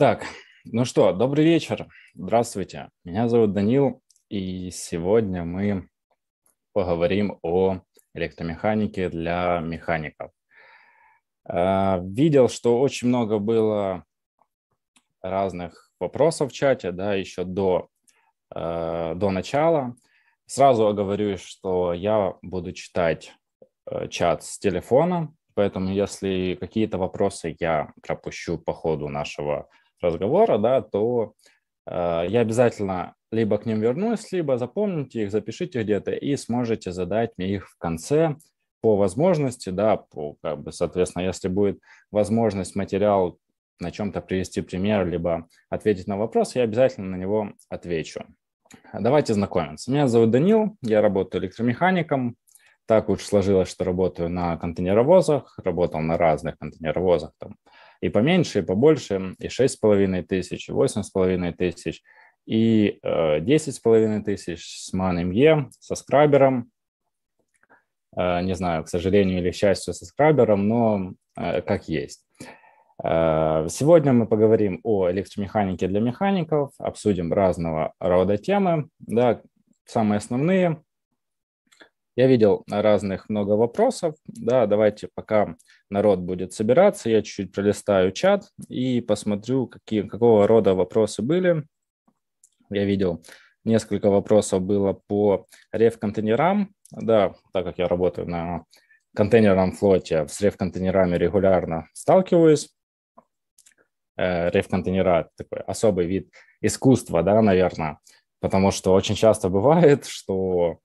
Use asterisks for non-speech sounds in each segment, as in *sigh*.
Так, ну что, добрый вечер. Здравствуйте. Меня зовут Данил, и сегодня мы поговорим о электромеханике для механиков. А, видел, что очень много было разных вопросов в чате, да, еще до, а, до начала. Сразу говорю, что я буду читать э, чат с телефона, поэтому если какие-то вопросы я пропущу по ходу нашего разговора, да, то э, я обязательно либо к ним вернусь, либо запомните их, запишите где-то и сможете задать мне их в конце по возможности, да, по, как бы, соответственно, если будет возможность материал на чем-то привести пример, либо ответить на вопрос, я обязательно на него отвечу. Давайте знакомиться. Меня зовут Данил, я работаю электромехаником. Так уж сложилось, что работаю на контейнеровозах, работал на разных контейнеровозах, там, и поменьше, и побольше, и 6,5 тысяч, и 8,5 тысяч, и э, 10,5 тысяч с ManME, со скрабером. Э, не знаю, к сожалению или к счастью, со скрабером, но э, как есть. Э, сегодня мы поговорим о электромеханике для механиков, обсудим разного рода темы, да, самые основные, я видел разных много вопросов. Да, давайте пока народ будет собираться, я чуть-чуть пролистаю чат и посмотрю, какие, какого рода вопросы были. Я видел несколько вопросов было по рев контейнерам Да, так как я работаю на контейнерном флоте, с рев контейнерами регулярно сталкиваюсь. Э, Реф-контейнера – такой особый вид искусства, да, наверное, потому что очень часто бывает, что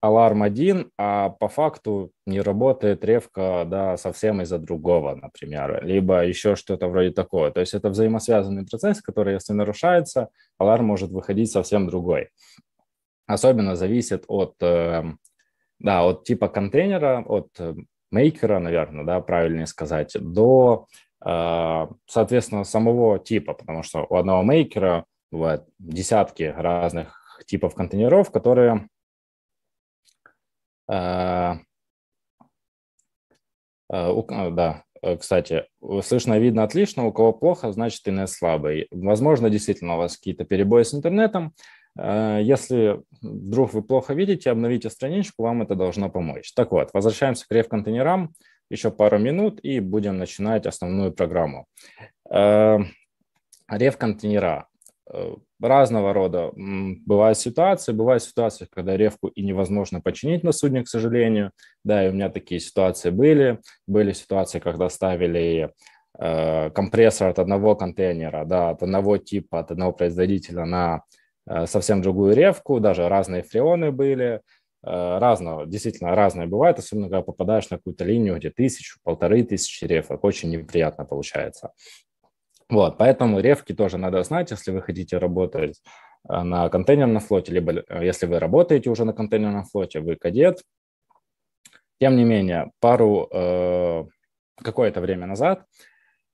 аларм один, а по факту не работает ревка да, совсем из-за другого, например, либо еще что-то вроде такого. То есть это взаимосвязанный процесс, который, если нарушается, аларм может выходить совсем другой. Особенно зависит от, эм, да, от типа контейнера, от э, мейкера, наверное, да, правильнее сказать, до, э, соответственно, самого типа, потому что у одного мейкера бывают десятки разных типов контейнеров, которые а, а, а, да, э, кстати, слышно, видно отлично, у кого плохо, значит интернет слабый. Возможно, действительно у вас какие-то перебои с интернетом. Если вдруг вы плохо видите, обновите страничку, вам это должно помочь. Так вот, возвращаемся к рев контейнерам Еще пару минут и будем начинать основную программу. рев контейнера Э, разного рода. Бывают ситуации, бывают ситуации, когда ревку и невозможно починить на судне, к сожалению. Да, и у меня такие ситуации были. Были ситуации, когда ставили э, компрессор от одного контейнера, да, от одного типа, от одного производителя на э, совсем другую ревку. Даже разные фреоны были. Э, разного, действительно, разные бывает, особенно когда попадаешь на какую-то линию, где тысячу, полторы тысячи ревок Очень неприятно получается. Вот, поэтому ревки тоже надо знать, если вы хотите работать э, на контейнерном флоте, либо э, если вы работаете уже на контейнерном флоте, вы кадет. Тем не менее, пару э, какое-то время назад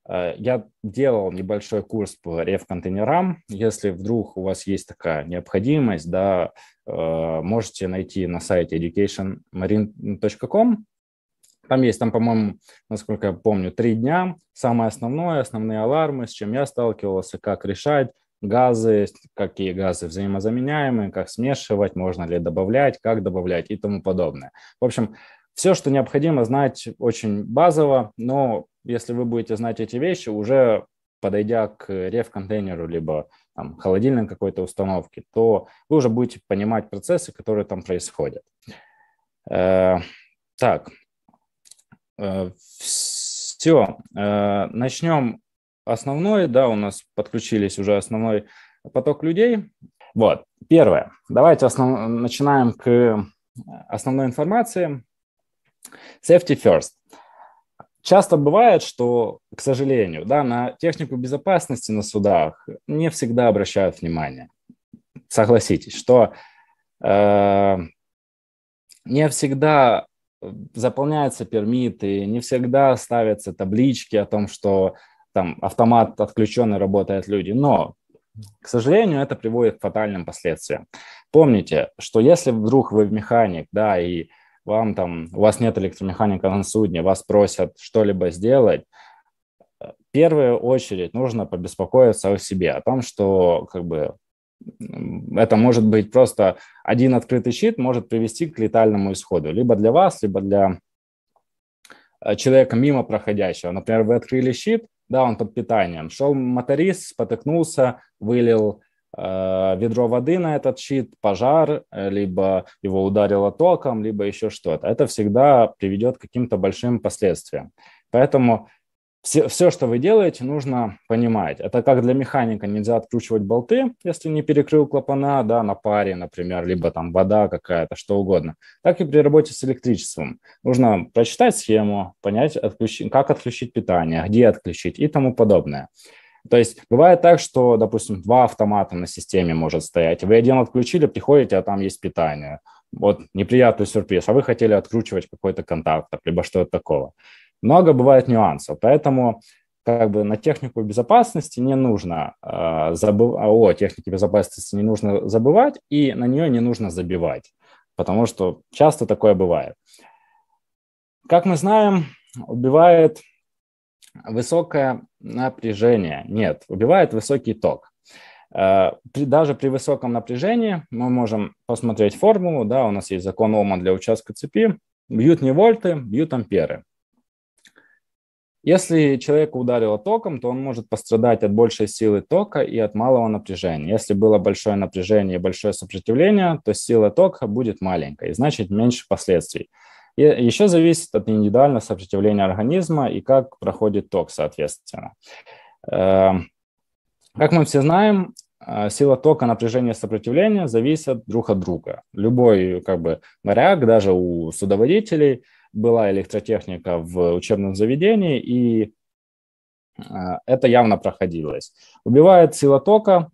э, я делал небольшой курс по рев-контейнерам. Если вдруг у вас есть такая необходимость, да, э, можете найти на сайте educationmarine.com там есть, там, по-моему, насколько я помню, три дня. Самое основное, основные алармы, с чем я сталкивался, как решать, газы, какие газы взаимозаменяемые, как смешивать, можно ли добавлять, как добавлять и тому подобное. В общем, все, что необходимо знать очень базово, но если вы будете знать эти вещи, уже подойдя к реф-контейнеру, либо там, холодильной какой-то установке, то вы уже будете понимать процессы, которые там происходят. Э, так, Э, Все, э, начнем основной, да, у нас подключились уже основной поток людей. Вот, первое. Давайте основ... начинаем к основной информации. Safety first. Часто бывает, что, к сожалению, да, на технику безопасности на судах не всегда обращают внимание. Согласитесь, что э, не всегда заполняются пермиты, не всегда ставятся таблички о том, что там автомат отключен и работают люди. Но, к сожалению, это приводит к фатальным последствиям. Помните, что если вдруг вы механик, да, и вам там, у вас нет электромеханика на судне, вас просят что-либо сделать, э, в первую очередь нужно побеспокоиться о себе, о том, что как бы это может быть просто один открытый щит может привести к летальному исходу, либо для вас, либо для э, человека мимо проходящего. Например, вы открыли щит, да, он под питанием. Шел моторист, спотыкнулся, вылил э, ведро воды на этот щит, пожар, э, либо его ударило током, либо еще что-то. Это всегда приведет к каким-то большим последствиям. Поэтому все, все, что вы делаете, нужно понимать. Это как для механика нельзя откручивать болты, если не перекрыл клапана, да, на паре, например, либо там вода какая-то, что угодно. Так и при работе с электричеством. Нужно прочитать схему, понять, отключ... как отключить питание, где отключить и тому подобное. То есть бывает так, что, допустим, два автомата на системе может стоять. Вы один отключили, приходите, а там есть питание. Вот неприятный сюрприз. А вы хотели откручивать какой-то контакт, либо что-то такого много бывает нюансов, поэтому как бы на технику безопасности не нужно э, забывать, о технике безопасности не нужно забывать и на нее не нужно забивать, потому что часто такое бывает. Как мы знаем, убивает высокое напряжение. Нет, убивает высокий ток. Э, при, даже при высоком напряжении мы можем посмотреть формулу, да, у нас есть закон Ома для участка цепи, бьют не вольты, бьют амперы. Если человека ударило током, то он может пострадать от большей силы тока и от малого напряжения. Если было большое напряжение и большое сопротивление, то сила тока будет маленькой, значит меньше последствий. И еще зависит от индивидуального сопротивления организма и как проходит ток, соответственно. Эм, как мы все знаем, а, сила тока, напряжение, сопротивление зависят друг от друга. Любой как бы моряк, даже у судоводителей, была электротехника в учебном заведении, и а, это явно проходилось. Убивает сила тока,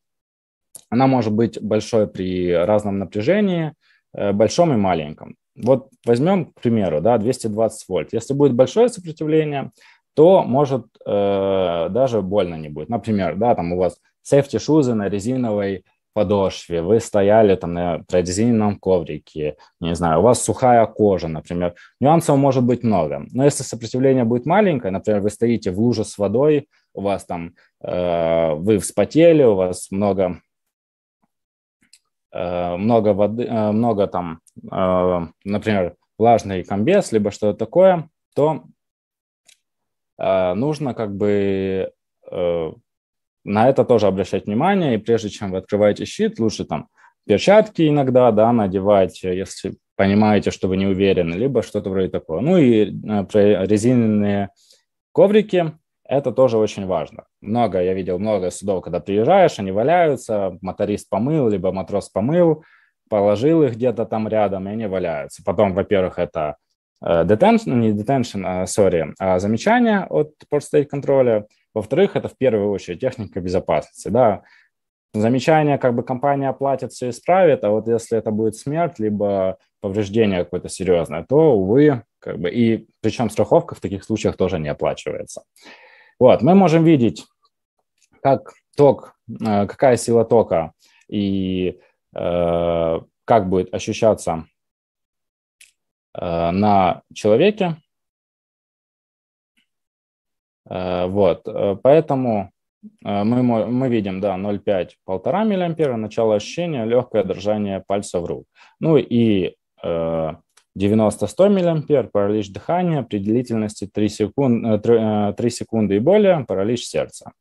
она может быть большой при разном напряжении, э, большом и маленьком. Вот возьмем, к примеру, да, 220 вольт. Если будет большое сопротивление, то может э, даже больно не будет. Например, да, там у вас safety шузы на резиновой подошве, вы стояли там на прорезиненном коврике, не знаю, у вас сухая кожа, например. Нюансов может быть много. Но если сопротивление будет маленькое, например, вы стоите в луже с водой, у вас там, э, вы вспотели, у вас много, э, много воды, э, много там, э, например, влажный комбез, либо что-то такое, то э, нужно как бы э, на это тоже обращать внимание, и прежде чем вы открываете щит, лучше там перчатки иногда, да, надевать, э, если понимаете, что вы не уверены, либо что-то вроде такого. Ну и э, резиновые коврики, это тоже очень важно. Много, я видел много судов, когда приезжаешь, они валяются, моторист помыл, либо матрос помыл, положил их где-то там рядом, и они валяются. Потом, во-первых, это э, detention, не detention, а, sorry, а замечание от Port State Control, во-вторых, это в первую очередь техника безопасности. Да, замечание как бы компания оплатит, все исправит, а вот если это будет смерть, либо повреждение какое-то серьезное, то, увы, как бы, и причем страховка в таких случаях тоже не оплачивается. Вот, мы можем видеть, как ток, э, какая сила тока и э, как будет ощущаться э, на человеке Э, вот, э, поэтому э, мы, мы видим, да, 0,5-1,5 миллиампера, начало ощущения, легкое дрожание пальца в рук. Ну и 90-100 миллиампер, паралич дыхания при длительности 3 секунды, 3 секунды и более, паралич сердца.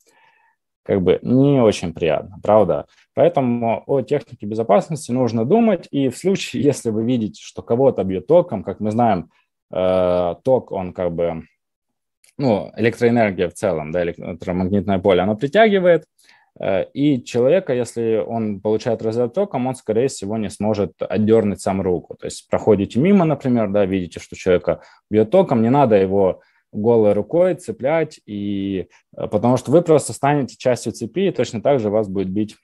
Как бы не очень приятно, правда? Поэтому о технике безопасности нужно думать, и в случае, *laughs* если вы видите, что кого-то бьет током, как мы знаем, ток, он как бы ну, электроэнергия в целом, да, электромагнитное поле, оно притягивает, э, и человека, если он получает разряд током, он, скорее всего, не сможет отдернуть сам руку. То есть проходите мимо, например, да, видите, что человека бьет током, не надо его голой рукой цеплять, и... Э, потому что вы просто станете частью цепи, и точно так же вас будет бить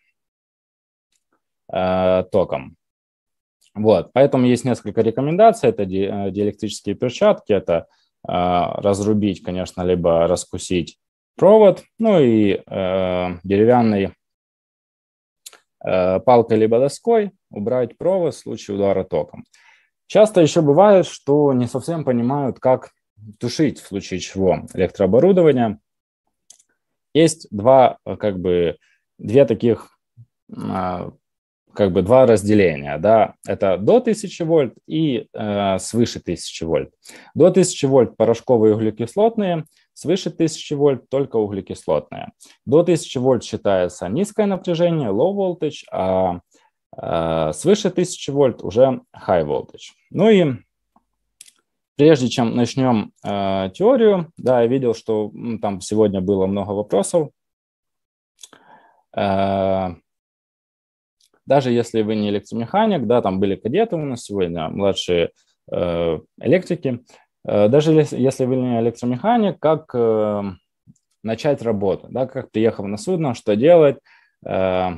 э, током. Вот, поэтому есть несколько рекомендаций. Это э, диэлектрические перчатки, это а, разрубить, конечно, либо раскусить провод, ну и э, деревянной э, палкой либо доской убрать провод в случае удара током. Часто еще бывает, что не совсем понимают, как тушить в случае чего электрооборудование. Есть два, э, как бы, две таких а, как бы два разделения, да, это до 1000 вольт и э, свыше 1000 вольт. До 1000 вольт порошковые углекислотные, свыше 1000 вольт только углекислотные. До 1000 вольт считается низкое напряжение, low voltage, а э, свыше 1000 вольт уже high voltage. Ну и прежде чем начнем э, теорию, да, я видел, что ну, там сегодня было много вопросов. Э, даже если вы не электромеханик, да, там были кадеты у нас сегодня, младшие э, электрики, э, даже если, если вы не электромеханик, как э, начать работу, да, как приехал на судно, что делать, э,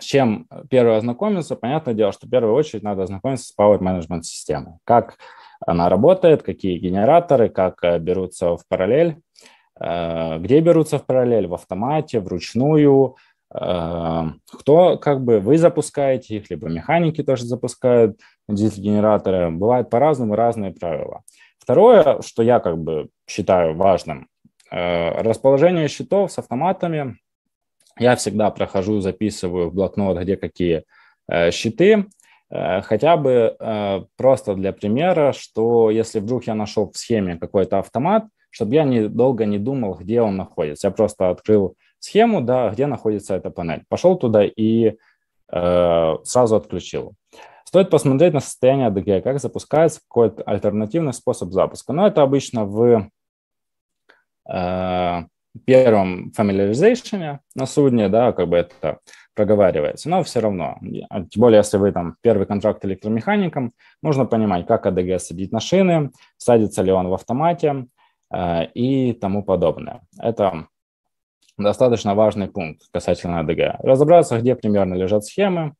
с чем первое ознакомиться, понятное дело, что в первую очередь надо ознакомиться с Power Management системой, как она работает, какие генераторы, как э, берутся в параллель, э, где берутся в параллель, в автомате, вручную, Эм, кто как бы вы запускаете их, либо механики тоже запускают дизель-генераторы. Бывает по-разному разные правила. Второе, что я как бы считаю важным, э, расположение счетов с автоматами. Я всегда прохожу, записываю в блокнот, где какие счеты. Э, э, хотя бы просто для примера, что если вдруг я нашел в схеме какой-то автомат, чтобы я не, долго не думал, где он находится. Я просто открыл схему, да, где находится эта панель. Пошел туда и э, сразу отключил. Стоит посмотреть на состояние ADG, как запускается какой-то альтернативный способ запуска. Но это обычно в э, первом familiarization на судне, да, как бы это проговаривается, но все равно, а, тем более, если вы там первый контракт электромехаником, нужно понимать, как АДГ садит на шины, садится ли он в автомате э, и тому подобное. Это достаточно важный пункт касательно АДГ. Разобраться, где примерно лежат схемы.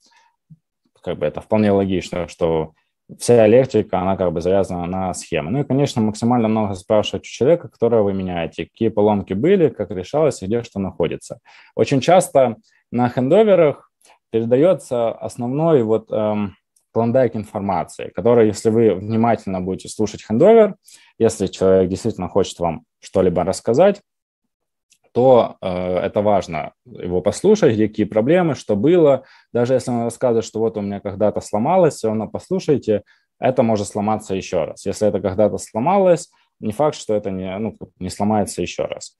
Как бы это вполне логично, что вся электрика, она как бы завязана на схемы. Ну и, конечно, максимально много спрашивать у человека, которого вы меняете, какие поломки были, как решалось где что находится. Очень часто на хендоверах передается основной вот эм, клондайк информации, который, если вы внимательно будете слушать хендовер, если человек действительно хочет вам что-либо рассказать, то э, это важно его послушать, какие проблемы, что было. Даже если он рассказывает, что вот у меня когда-то сломалось, все равно послушайте, это может сломаться еще раз. Если это когда-то сломалось, не факт, что это не, ну, не сломается еще раз.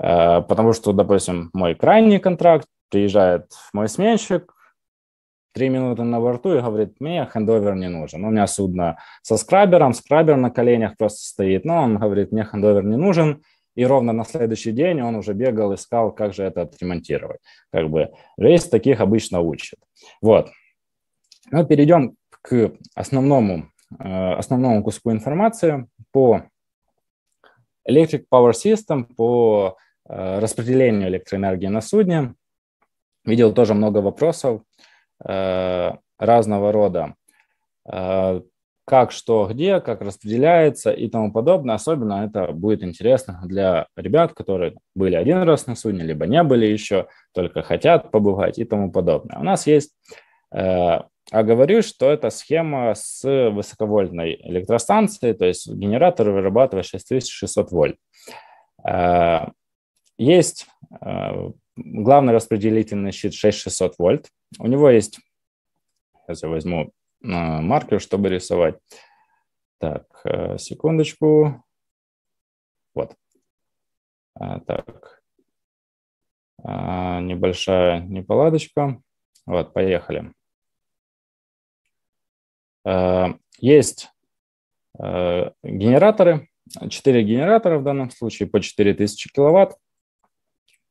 Э, потому что, допустим, мой крайний контракт, приезжает мой сменщик, три минуты на борту и говорит, мне хендовер не нужен. У меня судно со скрабером, скрабер на коленях просто стоит, но он говорит, мне хендовер не нужен, и ровно на следующий день он уже бегал, искал, как же это отремонтировать. Как бы рейс таких обычно учит. Вот. Ну, перейдем к основному, э, основному куску информации по Electric Power System, по э, распределению электроэнергии на судне. Видел тоже много вопросов э, разного рода как что где, как распределяется и тому подобное. Особенно это будет интересно для ребят, которые были один раз на судне, либо не были еще, только хотят побывать и тому подобное. У нас есть, э, а говорю, что это схема с высоковольтной электростанцией, то есть генератор вырабатывает 6600 вольт. Э, есть э, главный распределительный щит 6600 вольт, у него есть, сейчас я возьму маркер, чтобы рисовать. Так, э, секундочку. Вот. А, так. А, небольшая неполадочка. Вот, поехали. Э, есть э, генераторы, 4 генератора в данном случае по 4000 киловатт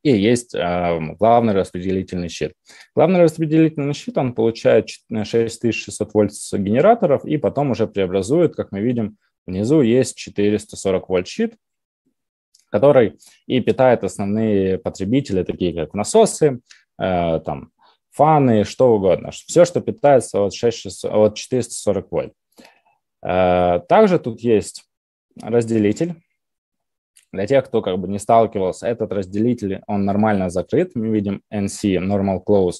и есть эм, главный распределительный щит. Главный распределительный щит, он получает 6600 э, вольт с генераторов и потом уже преобразует, как мы видим, внизу есть 440 вольт щит, который и питает основные потребители, такие как насосы, э, там, фаны, что угодно. Все, что питается от, 6600, от 440 вольт. Э, также тут есть разделитель, для тех, кто как бы не сталкивался, этот разделитель, он нормально закрыт, мы видим NC, Normal Close.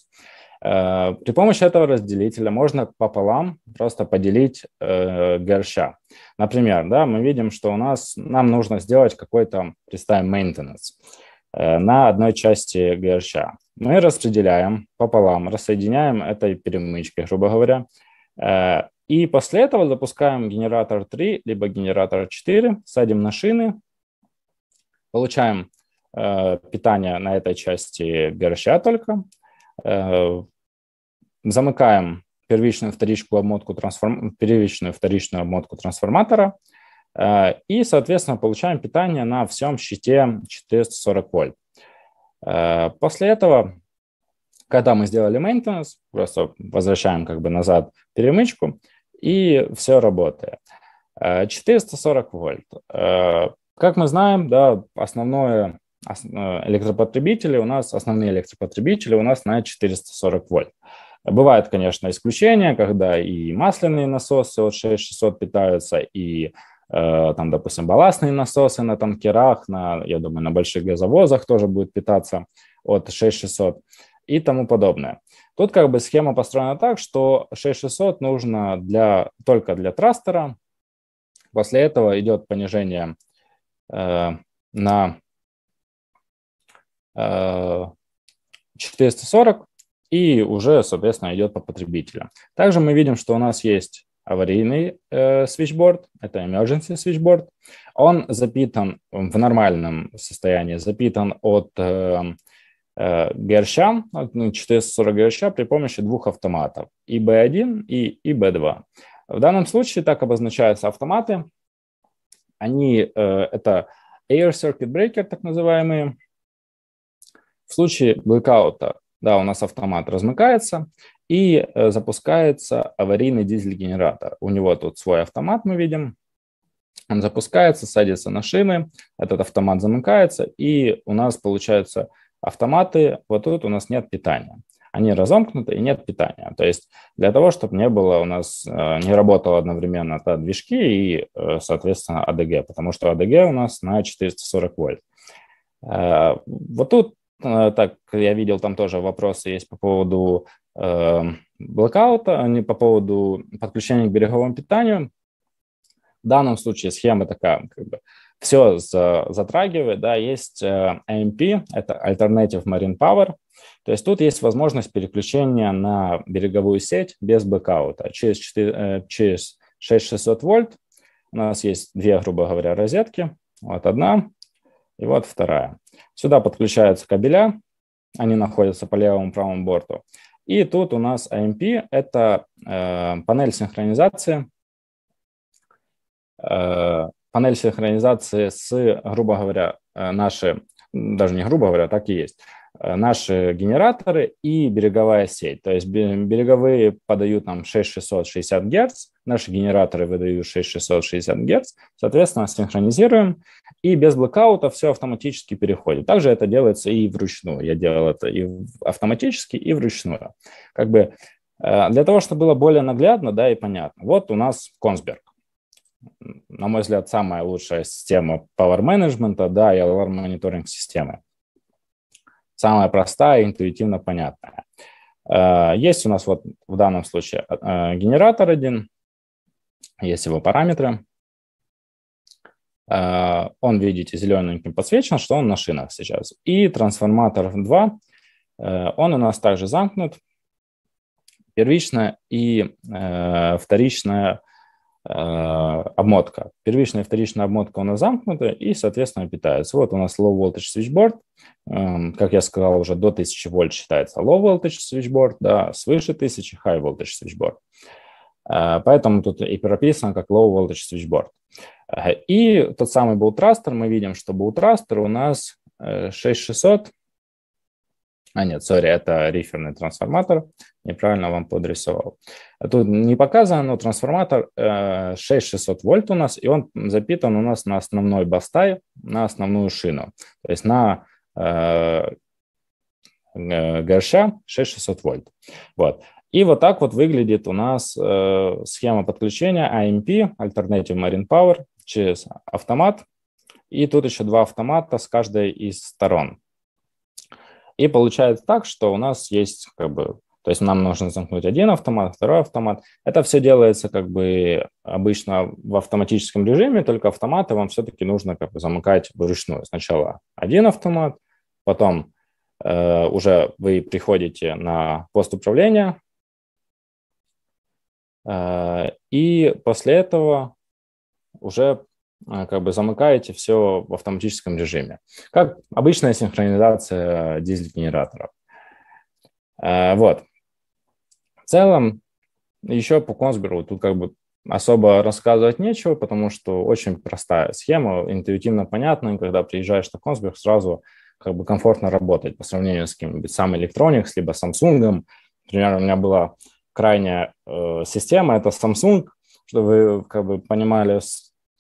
Э, при помощи этого разделителя можно пополам просто поделить э, горща. Например, да, мы видим, что у нас нам нужно сделать какой-то, представим, maintenance э, на одной части горща. Мы распределяем пополам, рассоединяем этой перемычкой, грубо говоря, э, и после этого запускаем генератор 3, либо генератор 4, садим на шины, Получаем э, питание на этой части берща только. Э, замыкаем первичную вторичную обмотку, трансформ... первичную вторичную обмотку трансформатора. Э, и, соответственно, получаем питание на всем щите 440 вольт. Э, после этого когда мы сделали maintenance, просто возвращаем как бы назад перемычку, и все работает. 440 э, вольт. Э, как мы знаем, да, основное э, электропотребители у нас, основные электропотребители у нас на 440 вольт. Бывают, конечно, исключения, когда и масляные насосы от 6600 питаются, и э, там, допустим, балластные насосы на танкерах, на, я думаю, на больших газовозах тоже будет питаться от 6600 и тому подобное. Тут как бы схема построена так, что 6600 нужно для, только для трастера, после этого идет понижение Э, на 440 э, и уже, соответственно, идет по потребителю. Также мы видим, что у нас есть аварийный э, switchboard, это emergency switchboard. Он запитан в нормальном состоянии, запитан от э, э, герща, от 440 ну, герща при помощи двух автоматов, и B1 и, и B2. В данном случае так обозначаются автоматы, они э, это Air Circuit Breaker, так называемые. В случае блэкаута, да, у нас автомат размыкается и э, запускается аварийный дизель-генератор. У него тут свой автомат, мы видим, он запускается, садится на шины, этот автомат замыкается, и у нас получаются автоматы, вот тут у нас нет питания они разомкнуты и нет питания. То есть для того, чтобы не было у нас, э, не работало одновременно та движки и, э, соответственно, АДГ, потому что АДГ у нас на 440 вольт. Э, вот тут, так, я видел, там тоже вопросы есть по поводу блокаута, не по поводу подключения к береговому питанию. В данном случае схема такая, как бы, все затрагивает, да, есть э, AMP, это Alternative Marine Power, то есть тут есть возможность переключения на береговую сеть без бэкаута. Через, 4, э, через 6600 вольт у нас есть две, грубо говоря, розетки. Вот одна и вот вторая. Сюда подключаются кабеля, они находятся по левому и правому борту. И тут у нас AMP – это э, панель синхронизации, э, панель синхронизации с, грубо говоря, э, наши, даже не грубо говоря, так и есть, э, наши генераторы и береговая сеть. То есть береговые подают нам 6660 Гц, наши генераторы выдают 6660 Гц, соответственно, синхронизируем, и без блокаута все автоматически переходит. Также это делается и вручную. Я делал это и автоматически, и вручную. Как бы э, для того, чтобы было более наглядно да, и понятно. Вот у нас Консберг на мой взгляд, самая лучшая система power менеджмента да, и alarm monitoring системы. Самая простая, интуитивно понятная. Э, есть у нас вот в данном случае э, генератор один, есть его параметры. Э, он, видите, зелененьким подсвечен, что он на шинах сейчас. И трансформатор 2, он у нас также замкнут. Первичная и вторичная Э, обмотка. Первичная и вторичная обмотка у нас замкнута и, соответственно, питается Вот у нас low voltage switchboard. Эм, как я сказал, уже до 1000 вольт считается low voltage switchboard, да, свыше 1000 high voltage switchboard. Э, поэтому тут и прописано как low voltage switchboard. Э, и тот самый был мы видим, что был у нас 6600 а, нет, сори, это риферный трансформатор. Неправильно вам подрисовал. Тут не показано, но трансформатор 6600 э, вольт у нас, и он запитан у нас на основной бастай, на основную шину. То есть на э, э горша 6600 вольт. Вот. И вот так вот выглядит у нас э, схема подключения AMP, а Alternative Marine Power, через автомат. И тут еще два автомата с каждой из сторон. И получается так, что у нас есть как бы то есть нам нужно замкнуть один автомат, второй автомат. Это все делается как бы обычно в автоматическом режиме, только автоматы вам все-таки нужно как бы замыкать вручную. Сначала один автомат, потом э, уже вы приходите на пост управления, э, и после этого уже а, как бы замыкаете все в автоматическом режиме. Как обычная синхронизация э, дизель-генераторов. Э, вот. В целом, еще по Консберу тут как бы особо рассказывать нечего, потому что очень простая схема, интуитивно понятная. Когда приезжаешь на Консберг, сразу как бы комфортно работать по сравнению с каким-нибудь сам Electronics, либо Samsung. Например, у меня была крайняя э, система, это Samsung, чтобы вы как бы понимали,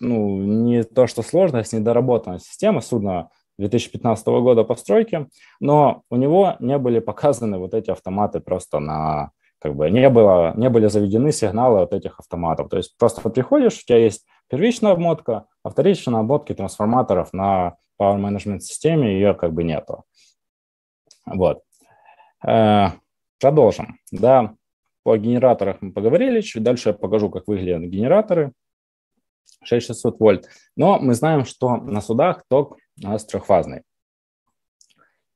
ну, не то, что сложность, недоработанная система судна 2015 года постройки, но у него не были показаны вот эти автоматы просто на как бы не, было, не были заведены сигналы от этих автоматов. То есть просто приходишь, у тебя есть первичная обмотка, а вторичной обмотки трансформаторов на Power Management системе ее как бы нету. Вот. Э, продолжим. Да, по генераторах мы поговорили, чуть дальше я покажу, как выглядят генераторы. 6600 вольт. Но мы знаем, что на судах ток у нас трехфазный.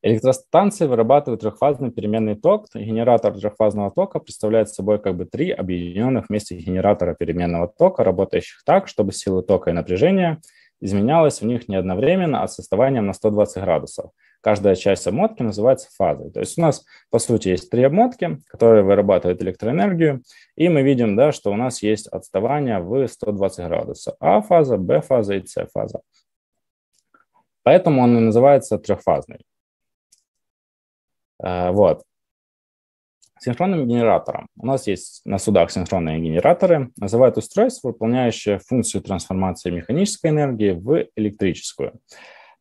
Электростанции вырабатывают трехфазный переменный ток. Генератор трехфазного тока представляет собой как бы три объединенных вместе генератора переменного тока, работающих так, чтобы сила тока и напряжения изменялась в них не одновременно, а с состоянием на 120 градусов – Каждая часть обмотки называется фазой. То есть у нас, по сути, есть три обмотки, которые вырабатывают электроэнергию, и мы видим, да, что у нас есть отставание в 120 градусов. А-фаза, Б-фаза и С-фаза. Поэтому он и называется трехфазный. Э, вот. Синхронным генератором. У нас есть на судах синхронные генераторы. Называют устройство, выполняющее функцию трансформации механической энергии в электрическую.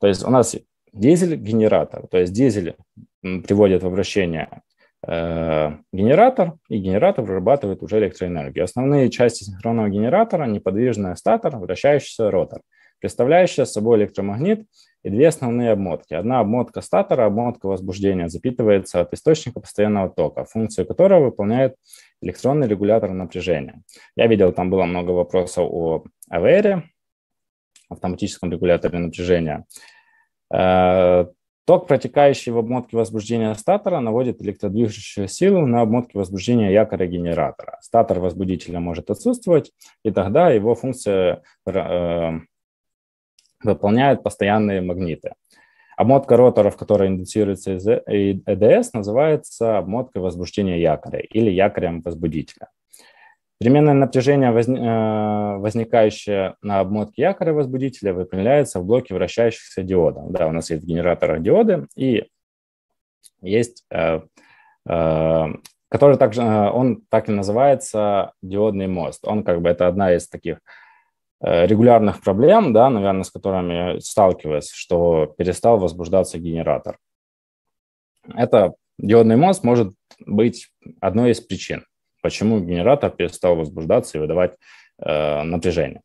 То есть у нас дизель-генератор. То есть дизель приводит в обращение э, генератор, и генератор вырабатывает уже электроэнергию. Основные части синхронного генератора – неподвижный статор, вращающийся ротор, представляющий собой электромагнит и две основные обмотки. Одна обмотка статора, обмотка возбуждения, запитывается от источника постоянного тока, функцию которого выполняет электронный регулятор напряжения. Я видел, там было много вопросов о АВР, автоматическом регуляторе напряжения. Э, ток, протекающий в обмотке возбуждения статора, наводит электродвижущую силу на обмотке возбуждения якоря генератора. Статор возбудителя может отсутствовать, и тогда его функция э, выполняют постоянные магниты. Обмотка роторов, которая индуцируется из ЭДС, э называется обмоткой возбуждения якоря или якорем возбудителя. Переменное напряжение, э, возникающее на обмотке якоря возбудителя, выпрямляется в блоке вращающихся диодов. Да, у нас есть в генераторах диоды, и есть, э, э, который также, он так и называется диодный мост. Он как бы, это одна из таких регулярных проблем, да, наверное, с которыми сталкиваюсь, что перестал возбуждаться генератор. Это диодный мост может быть одной из причин. Почему генератор перестал возбуждаться и выдавать э, напряжение?